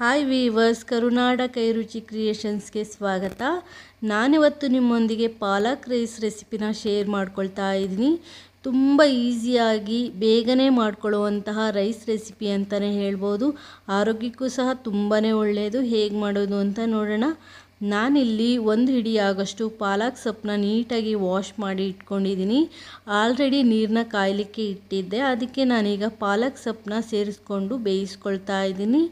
hi viewers ಕರುನಾಡ ಕೈರುಚಿ ಕ್ರಿಯೇಷನ್ಸ್ಗೆ ಸ್ವಾಗತ ನಾನಿವತ್ತು ನಿಮ್ಮೊಂದಿಗೆ ಪಾಲಕ್ ರೈಸ್ ರೆಸಿಪಿನ ಶೇರ್ ಮಾಡ್ಕೊಳ್ತಾ ಇದ್ದೀನಿ ತುಂಬ ಈಸಿಯಾಗಿ ಬೇಗನೆ ಮಾಡ್ಕೊಳ್ಳುವಂತಹ ರೈಸ್ ರೆಸಿಪಿ ಅಂತಲೇ ಹೇಳ್ಬೋದು ಆರೋಗ್ಯಕ್ಕೂ ಸಹ ತುಂಬಾ ಒಳ್ಳೆಯದು ಹೇಗೆ ಮಾಡೋದು ಅಂತ ನೋಡೋಣ ನಾನಿಲ್ಲಿ ಒಂದು ಹಿಡಿಯಾಗಷ್ಟು ಪಾಲಾಕ್ ಪಾಲಕ್ ಸೊಪ್ಪನ್ನ ನೀಟಾಗಿ ವಾಶ್ ಮಾಡಿ ಇಟ್ಕೊಂಡಿದ್ದೀನಿ ಆಲ್ರೆಡಿ ನೀರನ್ನ ಕಾಯಲಿಕ್ಕೆ ಇಟ್ಟಿದ್ದೆ ಅದಕ್ಕೆ ನಾನೀಗ ಪಾಲಕ್ ಸೊಪ್ಪನ್ನ ಸೇರಿಸ್ಕೊಂಡು ಬೇಯಿಸ್ಕೊಳ್ತಾ ಇದ್ದೀನಿ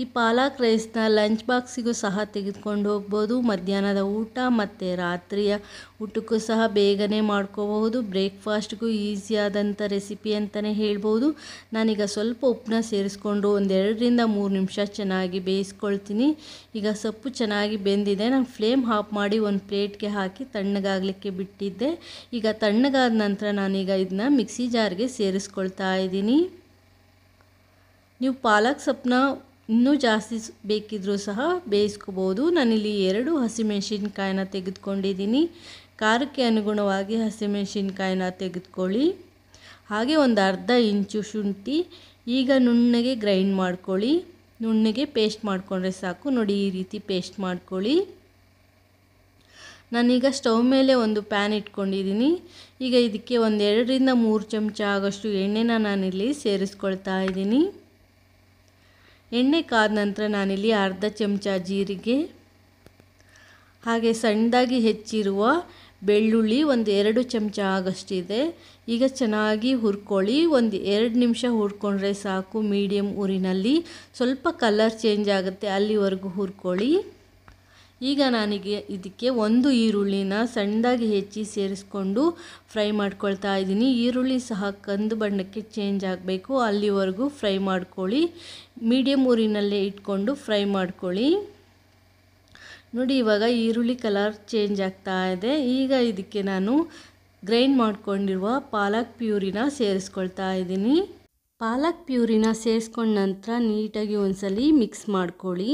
ಈ ಪಾಲಕ್ ರೈಸ್ನ ಲಂಚ್ ಬಾಕ್ಸಿಗೂ ಸಹ ತೆಗೆದುಕೊಂಡು ಹೋಗ್ಬೋದು ಮಧ್ಯಾಹ್ನದ ಊಟ ಮತ್ತು ರಾತ್ರಿಯ ಊಟಕ್ಕೂ ಸಹ ಬೇಗನೆ ಮಾಡ್ಕೋಬಹುದು ಬ್ರೇಕ್ಫಾಸ್ಟ್ಗೂ ಈಸಿಯಾದಂಥ ರೆಸಿಪಿ ಅಂತಲೇ ಹೇಳ್ಬೋದು ನಾನೀಗ ಸ್ವಲ್ಪ ಉಪ್ಪನ್ನ ಸೇರಿಸ್ಕೊಂಡು ಒಂದೆರಡರಿಂದ ಮೂರು ನಿಮಿಷ ಚೆನ್ನಾಗಿ ಬೇಯಿಸ್ಕೊಳ್ತೀನಿ ಈಗ ಸೊಪ್ಪು ಚೆನ್ನಾಗಿ ಬೆಂದಿದೆ ನಾನು ಫ್ಲೇಮ್ ಹಾಫ್ ಮಾಡಿ ಒಂದು ಪ್ಲೇಟ್ಗೆ ಹಾಕಿ ತಣ್ಣಗಾಗಲಿಕ್ಕೆ ಬಿಟ್ಟಿದ್ದೆ ಈಗ ತಣ್ಣಗಾದ ನಂತರ ನಾನೀಗ ಇದನ್ನ ಮಿಕ್ಸಿ ಜಾರ್ಗೆ ಸೇರಿಸ್ಕೊಳ್ತಾ ಇದ್ದೀನಿ ನೀವು ಪಾಲಕ್ ಸೊಪ್ಪನ್ನ ಇನ್ನೂ ಜಾಸ್ತಿ ಬೇಕಿದ್ರೂ ಸಹ ಬೇಯಿಸ್ಕೋಬೋದು ನಾನಿಲ್ಲಿ ಎರಡು ಹಸಿಮೆಣಸಿನ್ಕಾಯಿನ ತೆಗೆದುಕೊಂಡಿದ್ದೀನಿ ಖಾರಕ್ಕೆ ಅನುಗುಣವಾಗಿ ಹಸಿಮೆಣಸಿನ್ಕಾಯಿನ ತೆಗೆದುಕೊಳ್ಳಿ ಹಾಗೆ ಒಂದು ಅರ್ಧ ಇಂಚು ಶುಂಠಿ ಈಗ ನುಣ್ಣಗೆ ಗ್ರೈಂಡ್ ಮಾಡ್ಕೊಳ್ಳಿ ನುಣ್ಣಗೆ ಪೇಸ್ಟ್ ಮಾಡಿಕೊಂಡ್ರೆ ಸಾಕು ನೋಡಿ ಈ ರೀತಿ ಪೇಸ್ಟ್ ಮಾಡ್ಕೊಳ್ಳಿ ನಾನೀಗ ಸ್ಟವ್ ಮೇಲೆ ಒಂದು ಪ್ಯಾನ್ ಇಟ್ಕೊಂಡಿದ್ದೀನಿ ಈಗ ಇದಕ್ಕೆ ಒಂದೆರಡರಿಂದ ಮೂರು ಚಮಚ ಆಗೋಷ್ಟು ಎಣ್ಣೆನ ನಾನಿಲ್ಲಿ ಸೇರಿಸ್ಕೊಳ್ತಾ ಇದ್ದೀನಿ ಎಣ್ಣೆ ಕಾದ ನಂತರ ನಾನಿಲ್ಲಿ ಅರ್ಧ ಚಮಚ ಜೀರಿಗೆ ಹಾಗೆ ಸಣ್ಣದಾಗಿ ಹೆಚ್ಚಿರುವ ಬೆಳ್ಳುಳ್ಳಿ ಒಂದು ಎರಡು ಚಮಚ ಆಗಷ್ಟಿದೆ ಈಗ ಚೆನ್ನಾಗಿ ಹುರ್ಕೊಳ್ಳಿ ಒಂದು ಎರಡು ನಿಮಿಷ ಹುರ್ಕೊಂಡ್ರೆ ಸಾಕು ಮೀಡಿಯಮ್ ಊರಿನಲ್ಲಿ ಸ್ವಲ್ಪ ಕಲರ್ ಚೇಂಜ್ ಆಗುತ್ತೆ ಅಲ್ಲಿವರೆಗೂ ಹುರ್ಕೊಳ್ಳಿ ಈಗ ನನಗೆ ಇದಕ್ಕೆ ಒಂದು ಈರುಳ್ಳಿನ ಸಣ್ಣದಾಗಿ ಹೆಚ್ಚಿ ಸೇರಿಸ್ಕೊಂಡು ಫ್ರೈ ಮಾಡ್ಕೊಳ್ತಾ ಇದ್ದೀನಿ ಈರುಳ್ಳಿ ಸಹ ಕಂದು ಬಣ್ಣಕ್ಕೆ ಚೇಂಜ್ ಆಗಬೇಕು ಅಲ್ಲಿವರೆಗೂ ಫ್ರೈ ಮಾಡ್ಕೊಳ್ಳಿ ಮೀಡಿಯಮ್ ಊರಿನಲ್ಲೇ ಇಟ್ಕೊಂಡು ಫ್ರೈ ಮಾಡ್ಕೊಳ್ಳಿ ನೋಡಿ ಇವಾಗ ಈರುಳ್ಳಿ ಕಲರ್ ಚೇಂಜ್ ಆಗ್ತಾ ಇದೆ ಈಗ ಇದಕ್ಕೆ ನಾನು ಗ್ರೈಂಡ್ ಮಾಡಿಕೊಂಡಿರುವ ಪಾಲಕ್ ಪ್ಯೂರಿನ ಸೇರಿಸ್ಕೊಳ್ತಾ ಇದ್ದೀನಿ ಪಾಲಕ್ ಪ್ಯೂರಿನ ಸೇರಿಸ್ಕೊಂಡ ನಂತರ ನೀಟಾಗಿ ಒಂದ್ಸಲಿ ಮಿಕ್ಸ್ ಮಾಡ್ಕೊಳ್ಳಿ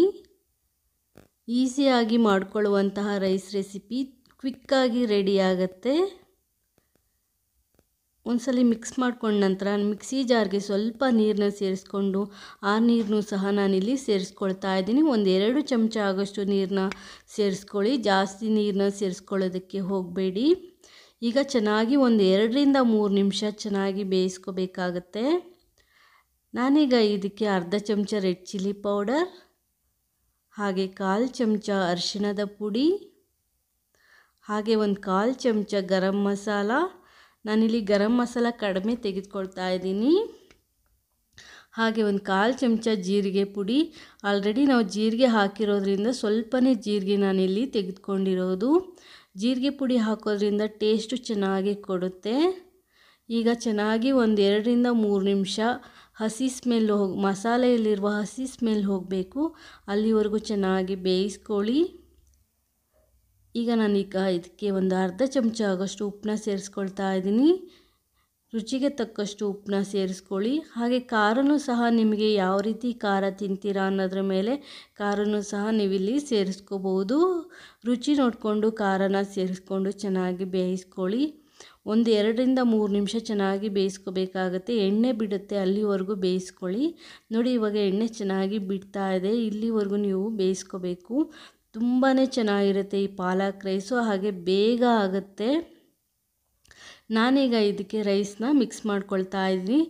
ಈಸಿಯಾಗಿ ಮಾಡ್ಕೊಳ್ಳುವಂತಹ ರೈಸ್ ರೆಸಿಪಿ ಕ್ವಿಕ್ಕಾಗಿ ರೆಡಿ ಆಗುತ್ತೆ ಒಂದ್ಸಲಿ ಮಿಕ್ಸ್ ಮಾಡ್ಕೊಂಡ ನಂತರ ಮಿಕ್ಸಿ ಜಾರ್ಗೆ ಸ್ವಲ್ಪ ನೀರನ್ನ ಸೇರಿಸ್ಕೊಂಡು ಆ ನೀರನ್ನು ಸಹ ನಾನಿಲ್ಲಿ ಸೇರಿಸ್ಕೊಳ್ತಾ ಇದ್ದೀನಿ ಒಂದೆರಡು ಚಮಚ ಆಗೋಷ್ಟು ನೀರನ್ನ ಸೇರಿಸ್ಕೊಳ್ಳಿ ಜಾಸ್ತಿ ನೀರನ್ನ ಸೇರಿಸ್ಕೊಳ್ಳೋದಕ್ಕೆ ಹೋಗಬೇಡಿ ಈಗ ಚೆನ್ನಾಗಿ ಒಂದು ಎರಡರಿಂದ ಮೂರು ನಿಮಿಷ ಚೆನ್ನಾಗಿ ಬೇಯಿಸ್ಕೋಬೇಕಾಗತ್ತೆ ನಾನೀಗ ಇದಕ್ಕೆ ಅರ್ಧ ಚಮಚ ರೆಡ್ ಚಿಲ್ಲಿ ಪೌಡರ್ ಹಾಗೆ ಕಾಲು ಚಮಚ ಅರಿಶಿಣದ ಪುಡಿ ಹಾಗೆ ಒಂದು ಕಾಲು ಚಮಚ ಗರಂ ಮಸಾಲ ನಾನಿಲ್ಲಿ ಗರಂ ಮಸಾಲ ಕಡಿಮೆ ತೆಗೆದುಕೊಳ್ತಾ ಇದ್ದೀನಿ ಹಾಗೆ ಒಂದು ಕಾಲು ಚಮಚ ಜೀರಿಗೆ ಪುಡಿ ಆಲ್ರೆಡಿ ನಾವು ಜೀರಿಗೆ ಹಾಕಿರೋದ್ರಿಂದ ಸ್ವಲ್ಪನೇ ಜೀರಿಗೆ ನಾನಿಲ್ಲಿ ತೆಗೆದುಕೊಂಡಿರೋದು ಜೀರಿಗೆ ಪುಡಿ ಹಾಕೋದ್ರಿಂದ ಟೇಸ್ಟು ಚೆನ್ನಾಗಿ ಕೊಡುತ್ತೆ ಈಗ ಚೆನ್ನಾಗಿ ಒಂದು ಎರಡರಿಂದ ಮೂರು ನಿಮಿಷ ಹಸಿ ಸ್ಮೆಲ್ ಹೋಗಿ ಮಸಾಲೆಯಲ್ಲಿರುವ ಹಸಿ ಸ್ಮೆಲ್ ಹೋಗಬೇಕು ಅಲ್ಲಿವರೆಗೂ ಚೆನ್ನಾಗಿ ಬೇಯಿಸ್ಕೊಳ್ಳಿ ಈಗ ನಾನೀಗ ಇದಕ್ಕೆ ಒಂದು ಅರ್ಧ ಚಮಚ ಆಗೋಷ್ಟು ಉಪ್ಪನ್ನ ಸೇರಿಸ್ಕೊಳ್ತಾ ಇದ್ದೀನಿ ರುಚಿಗೆ ತಕ್ಕಷ್ಟು ಉಪ್ಪನ್ನ ಸೇರಿಸ್ಕೊಳ್ಳಿ ಹಾಗೆ ಖಾರನೂ ಸಹ ನಿಮಗೆ ಯಾವ ರೀತಿ ಖಾರ ತಿಂತೀರಾ ಅನ್ನೋದ್ರ ಮೇಲೆ ಖಾರನೂ ಸಹ ನೀವಿಲ್ಲಿ ಸೇರಿಸ್ಕೋಬೋದು ರುಚಿ ನೋಡಿಕೊಂಡು ಖಾರನ ಸೇರಿಸ್ಕೊಂಡು ಚೆನ್ನಾಗಿ ಬೇಯಿಸ್ಕೊಳ್ಳಿ ಒಂದು ಎರಡರಿಂದ ಮೂರು ನಿಮಿಷ ಚೆನ್ನಾಗಿ ಬೇಯಿಸ್ಕೋಬೇಕಾಗತ್ತೆ ಎಣ್ಣೆ ಬಿಡುತ್ತೆ ಅಲ್ಲಿವರೆಗೂ ಬೇಯಿಸ್ಕೊಳ್ಳಿ ನೋಡಿ ಇವಾಗ ಎಣ್ಣೆ ಚೆನ್ನಾಗಿ ಬಿಡ್ತಾ ಇದೆ ಇಲ್ಲಿವರೆಗೂ ನೀವು ಬೇಯಿಸ್ಕೋಬೇಕು ತುಂಬಾ ಚೆನ್ನಾಗಿರುತ್ತೆ ಈ ಪಾಲಕ್ ರೈಸು ಹಾಗೆ ಬೇಗ ಆಗುತ್ತೆ ನಾನೀಗ ಇದಕ್ಕೆ ರೈಸ್ನ ಮಿಕ್ಸ್ ಮಾಡ್ಕೊಳ್ತಾ ಇದ್ದೀನಿ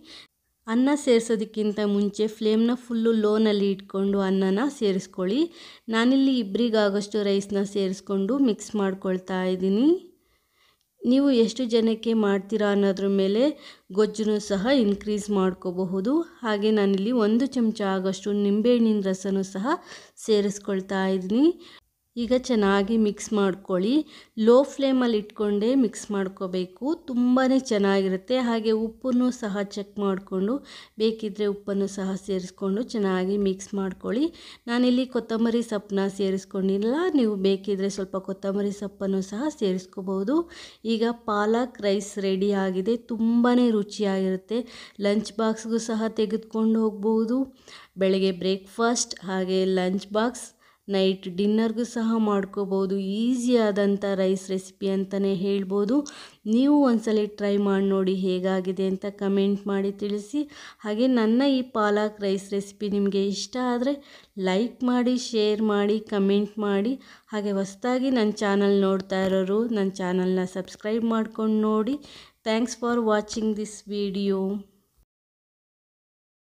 ಅನ್ನ ಸೇರಿಸೋದಕ್ಕಿಂತ ಮುಂಚೆ ಫ್ಲೇಮ್ನ ಫುಲ್ಲು ಲೋನಲ್ಲಿ ಇಟ್ಕೊಂಡು ಅನ್ನನ ಸೇರಿಸ್ಕೊಳ್ಳಿ ನಾನಿಲ್ಲಿ ಇಬ್ಬರಿಗಾಗೋಷ್ಟು ರೈಸ್ನ ಸೇರಿಸ್ಕೊಂಡು ಮಿಕ್ಸ್ ಮಾಡ್ಕೊಳ್ತಾ ಇದ್ದೀನಿ ನೀವು ಎಷ್ಟು ಜನಕ್ಕೆ ಮಾಡ್ತೀರಾ ಅನ್ನೋದ್ರ ಮೇಲೆ ಗೊಜ್ಜನ್ನು ಸಹ ಇನ್ಕ್ರೀಸ್ ಮಾಡ್ಕೋಬಹುದು ಹಾಗೆ ನಾನಿಲ್ಲಿ ಒಂದು ಚಮಚ ಆಗೋಷ್ಟು ನಿಂಬೆಹಣ್ಣಿನ ರಸನೂ ಸಹ ಸೇರಿಸ್ಕೊಳ್ತಾ ಇದ್ದೀನಿ ಈಗ ಚೆನ್ನಾಗಿ ಮಿಕ್ಸ್ ಮಾಡ್ಕೊಳ್ಳಿ ಲೋ ಫ್ಲೇಮಲ್ಲಿ ಇಟ್ಕೊಂಡೇ ಮಿಕ್ಸ್ ಮಾಡ್ಕೋಬೇಕು ತುಂಬಾ ಚೆನ್ನಾಗಿರುತ್ತೆ ಹಾಗೆ ಉಪ್ಪನ್ನು ಸಹ ಚೆಕ್ ಮಾಡಿಕೊಂಡು ಬೇಕಿದ್ದರೆ ಉಪ್ಪನ್ನು ಸಹ ಸೇರಿಸ್ಕೊಂಡು ಚೆನ್ನಾಗಿ ಮಿಕ್ಸ್ ಮಾಡ್ಕೊಳ್ಳಿ ನಾನಿಲ್ಲಿ ಕೊತ್ತಂಬರಿ ಸೊಪ್ಪನ್ನ ಸೇರಿಸ್ಕೊಂಡಿಲ್ಲ ನೀವು ಬೇಕಿದ್ದರೆ ಸ್ವಲ್ಪ ಕೊತ್ತಂಬರಿ ಸೊಪ್ಪನ್ನು ಸಹ ಸೇರಿಸ್ಕೋಬೋದು ಈಗ ಪಾಲಕ್ ರೈಸ್ ರೆಡಿ ಆಗಿದೆ ತುಂಬಾ ರುಚಿಯಾಗಿರುತ್ತೆ ಲಂಚ್ ಬಾಕ್ಸ್ಗೂ ಸಹ ತೆಗೆದುಕೊಂಡು ಹೋಗ್ಬೋದು ಬೆಳಗ್ಗೆ ಬ್ರೇಕ್ಫಾಸ್ಟ್ ಹಾಗೆ ಲಂಚ್ ಬಾಕ್ಸ್ ನೈಟ್ ಡಿನ್ನರ್ಗೂ ಸಹ ಮಾಡ್ಕೋಬೋದು ಆದಂಥ ರೈಸ್ ರೆಸಿಪಿ ಅಂತಲೇ ಹೇಳ್ಬೋದು ನೀವು ಒಂದ್ಸಲ ಟ್ರೈ ಮಾಡಿ ನೋಡಿ ಹೇಗಾಗಿದೆ ಅಂತ ಕಮೆಂಟ್ ಮಾಡಿ ತಿಳಿಸಿ ಹಾಗೆ ನನ್ನ ಈ ಪಾಲಕ್ ರೈಸ್ ರೆಸಿಪಿ ನಿಮಗೆ ಇಷ್ಟ ಆದರೆ ಲೈಕ್ ಮಾಡಿ ಶೇರ್ ಮಾಡಿ ಕಮೆಂಟ್ ಮಾಡಿ ಹಾಗೆ ಹೊಸದಾಗಿ ನನ್ನ ಚಾನಲ್ ನೋಡ್ತಾ ಇರೋರು ನನ್ನ ಚಾನಲ್ನ ಸಬ್ಸ್ಕ್ರೈಬ್ ಮಾಡ್ಕೊಂಡು ನೋಡಿ thanks for watching this video